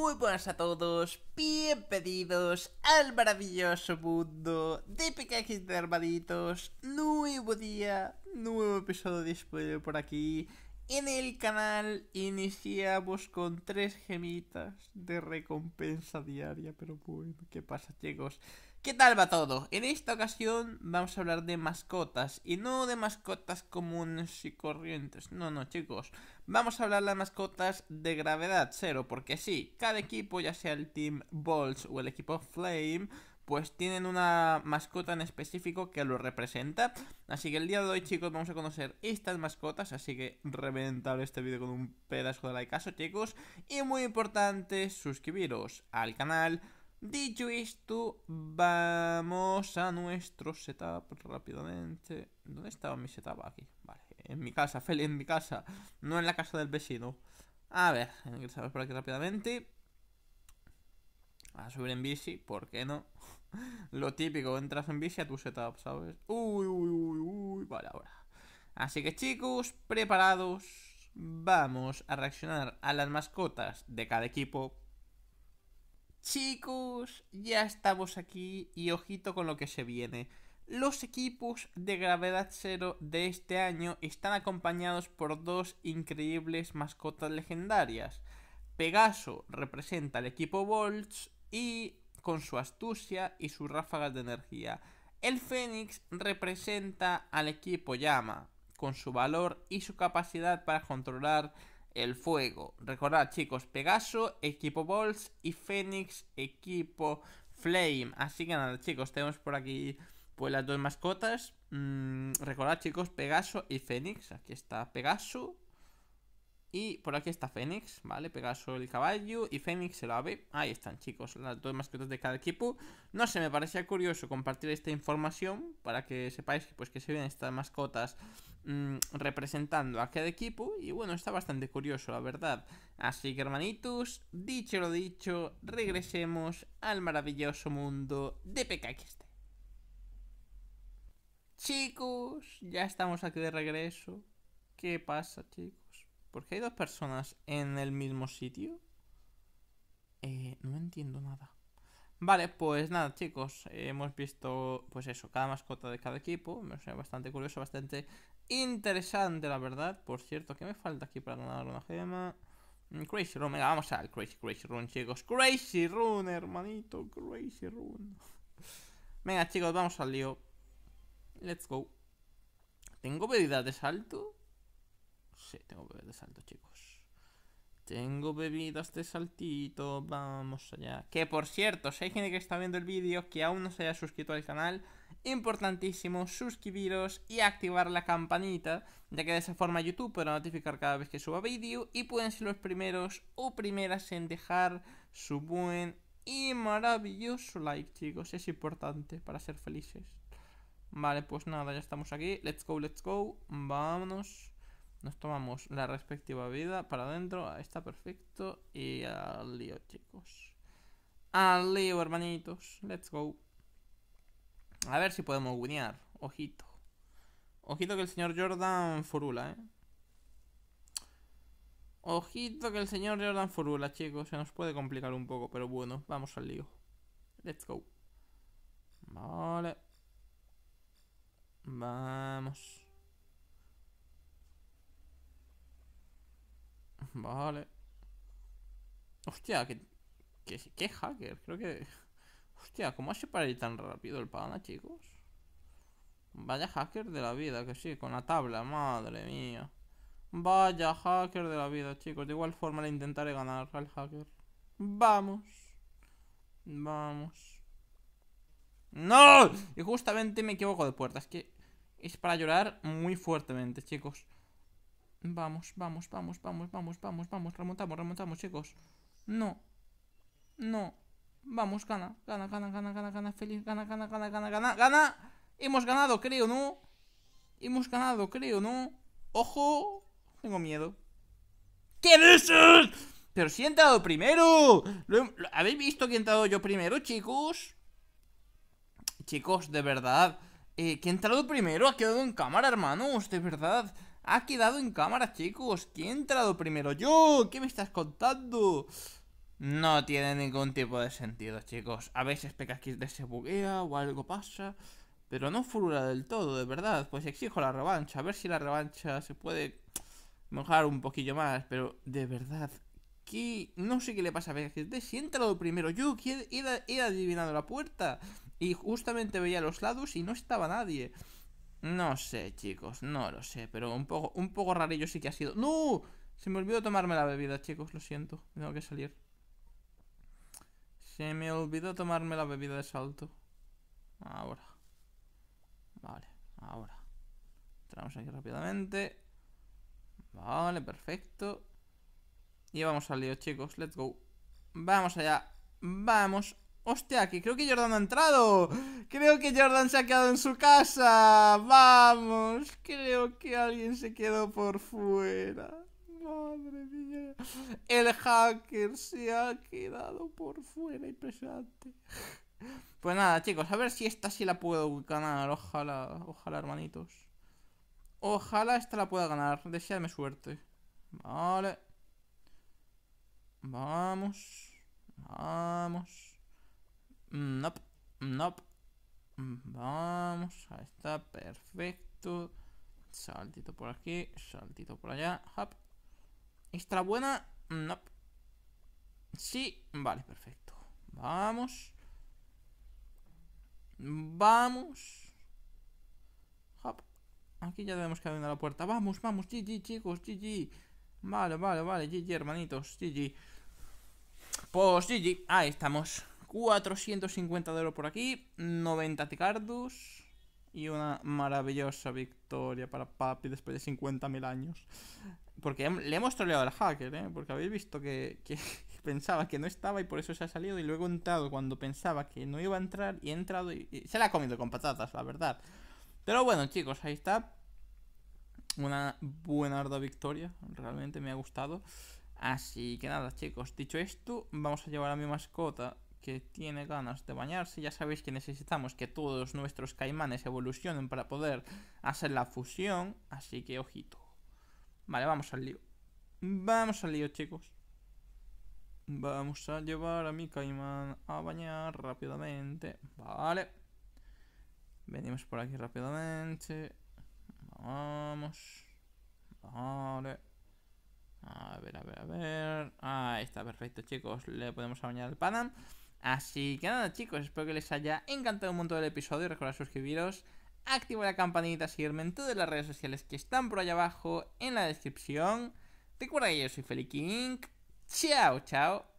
Muy buenas a todos, bienvenidos al maravilloso mundo de pequeños de Armaditos. Nuevo día, nuevo episodio de por aquí. En el canal iniciamos con tres gemitas de recompensa diaria, pero bueno, ¿qué pasa chicos? ¿Qué tal va todo? En esta ocasión vamos a hablar de mascotas y no de mascotas comunes y corrientes, no, no chicos, vamos a hablar de mascotas de gravedad cero, porque sí, cada equipo, ya sea el Team Balls o el equipo Flame, pues tienen una mascota en específico que lo representa. Así que el día de hoy, chicos, vamos a conocer estas mascotas. Así que reventar este vídeo con un pedazo de like chicos. Y muy importante, suscribiros al canal Dicho esto, vamos a nuestro setup rápidamente. ¿Dónde estaba mi setup aquí? Vale, en mi casa, Feli, en mi casa. No en la casa del vecino. A ver, ingresamos por aquí rápidamente. A subir en bici, ¿por qué no? Lo típico, entras en bici a tu setup, ¿sabes? Uy, uy, uy, uy, vale, ahora. Así que chicos, preparados. Vamos a reaccionar a las mascotas de cada equipo Chicos, ya estamos aquí y ojito con lo que se viene. Los equipos de gravedad cero de este año están acompañados por dos increíbles mascotas legendarias. Pegaso representa al equipo Volts y, con su astucia y sus ráfagas de energía, el Fénix representa al equipo Llama, con su valor y su capacidad para controlar el fuego. Recordad chicos, Pegaso, equipo Balls y Fénix, equipo Flame. Así que nada chicos, tenemos por aquí pues las dos mascotas. Mm, recordad chicos, Pegaso y Fénix. Aquí está Pegaso y por aquí está Fénix, ¿vale? Pegaso el caballo y Fénix el ave. Ahí están, chicos, las dos mascotas de cada equipo. No sé, me parecía curioso compartir esta información para que sepáis que, pues, que se ven estas mascotas mm, representando a cada equipo. Y bueno, está bastante curioso, la verdad. Así que, hermanitos, dicho lo dicho, regresemos al maravilloso mundo de este Chicos, ya estamos aquí de regreso. ¿Qué pasa, chicos? ¿Por hay dos personas en el mismo sitio? Eh, no entiendo nada. Vale, pues nada, chicos. Hemos visto, pues eso, cada mascota de cada equipo. Me parece bastante curioso, bastante interesante, la verdad. Por cierto, ¿qué me falta aquí para ganar una gema? Mm, Crazy Run, venga, vamos al Crazy, Crazy Run, chicos. Crazy Run, hermanito, Crazy Run. venga, chicos, vamos al lío. Let's go. ¿Tengo habilidad de salto? Sí, tengo bebidas de salto, chicos. Tengo bebidas de saltito, vamos allá. Que por cierto, si hay gente que está viendo el vídeo que aún no se haya suscrito al canal, importantísimo suscribiros y activar la campanita, ya que de esa forma YouTube podrá notificar cada vez que suba vídeo y pueden ser los primeros o primeras en dejar su buen y maravilloso like, chicos. Es importante para ser felices. Vale, pues nada, ya estamos aquí. Let's go, let's go. Vámonos. Nos tomamos la respectiva vida para adentro. Está perfecto. Y al lío, chicos. Al lío, hermanitos. Let's go. A ver si podemos guinear. Ojito. Ojito que el señor Jordan furula, ¿eh? Ojito que el señor Jordan furula, chicos. Se nos puede complicar un poco, pero bueno, vamos al lío. Let's go. Vale. Vamos. Vale. Hostia, que, que, hacker, creo que... Hostia, ¿cómo hace para ir tan rápido el pana, chicos? Vaya hacker de la vida, que sí, con la tabla, madre mía. Vaya hacker de la vida, chicos. De igual forma le intentaré ganar al hacker. Vamos. Vamos. ¡No! Y justamente me equivoco de puerta. Es que es para llorar muy fuertemente, chicos. Vamos, vamos, vamos, vamos, vamos, vamos, vamos. Remontamos, remontamos, chicos. No. No. Vamos, gana, gana, gana, gana, gana, gana, feliz, gana, gana, gana, gana, gana, gana. Hemos ganado, creo, ¿no? Hemos ganado, creo, ¿no? ¡Ojo! Tengo miedo. ¿Qué dices? ¡Pero si he entrado primero! ¿Habéis visto que he entrado yo primero, chicos? Chicos, de verdad. Eh, que he entrado primero ha quedado en cámara, hermanos, de verdad. Ha quedado en cámara, chicos. ¿Quién ha entrado primero? ¡Yo! ¿Qué me estás contando? No tiene ningún tipo de sentido, chicos. A veces PKXD se buguea o algo pasa. Pero no furula del todo, de verdad. Pues exijo la revancha. A ver si la revancha se puede mojar un poquillo más. Pero de verdad, ¿qué? no sé qué le pasa a PKXD. Si he entrado primero yo, ¿quién? he, he adivinado la puerta. Y justamente veía los lados y no estaba nadie. No sé, chicos, no lo sé, pero un poco, un poco rarillo sí que ha sido. ¡No! Se me olvidó tomarme la bebida, chicos, lo siento, tengo que salir. Se me olvidó tomarme la bebida de salto. Ahora. Vale, ahora. Entramos aquí rápidamente. Vale, perfecto. Y vamos al lío, chicos, let's go. Vamos allá, vamos Hostia, que creo que Jordan ha entrado Creo que Jordan se ha quedado en su casa Vamos Creo que alguien se quedó por fuera Madre mía El hacker se ha quedado por fuera Impresionante Pues nada chicos, a ver si esta sí la puedo ganar Ojalá, ojalá hermanitos Ojalá esta la pueda ganar Deseadme suerte Vale Vamos Vamos Mm, nope, nope. Mm, vamos, ahí está, perfecto. Saltito por aquí, saltito por allá. Hop. Extra buena. Mm, nope. Sí, vale, perfecto. Vamos. Vamos. Hop. Aquí ya debemos que abrir la puerta. Vamos, vamos, GG, chicos, GG. Vale, vale, vale, GG, hermanitos, GG. Pues GG, ahí estamos. 450 de oro por aquí, 90 Ticardus y una maravillosa victoria para Papi después de 50.000 años. Porque le hemos troleado al hacker, ¿eh? Porque habéis visto que, pensaba que no estaba y por eso se ha salido y luego he entrado cuando pensaba que no iba a entrar y he entrado y, se la ha comido con patatas, la verdad. Pero bueno, chicos, ahí está. Una buena arda victoria, realmente me ha gustado. Así que nada, chicos, dicho esto, vamos a llevar a mi mascota que tiene ganas de bañarse. Ya sabéis que necesitamos que todos nuestros caimanes evolucionen para poder hacer la fusión. Así que ojito. Vale, vamos al lío. Vamos al lío, chicos. Vamos a llevar a mi caimán a bañar rápidamente. Vale. Venimos por aquí rápidamente. Vamos. Vale. A ver, a ver, a ver. Ahí está, perfecto, chicos. Le podemos bañar el panam. Así que nada chicos, espero que les haya encantado un montón el episodio. Recordad suscribiros, activar la campanita, seguirme en todas las redes sociales que están por allá abajo en la descripción. Recuerda que yo soy Feli King. Chao, chao.